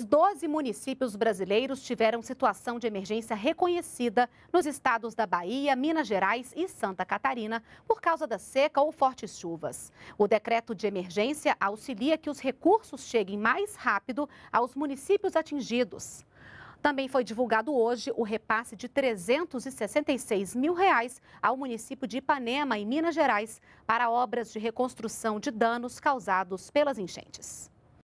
Mais 12 municípios brasileiros tiveram situação de emergência reconhecida nos estados da Bahia, Minas Gerais e Santa Catarina por causa da seca ou fortes chuvas. O decreto de emergência auxilia que os recursos cheguem mais rápido aos municípios atingidos. Também foi divulgado hoje o repasse de 366 mil reais ao município de Ipanema, em Minas Gerais, para obras de reconstrução de danos causados pelas enchentes.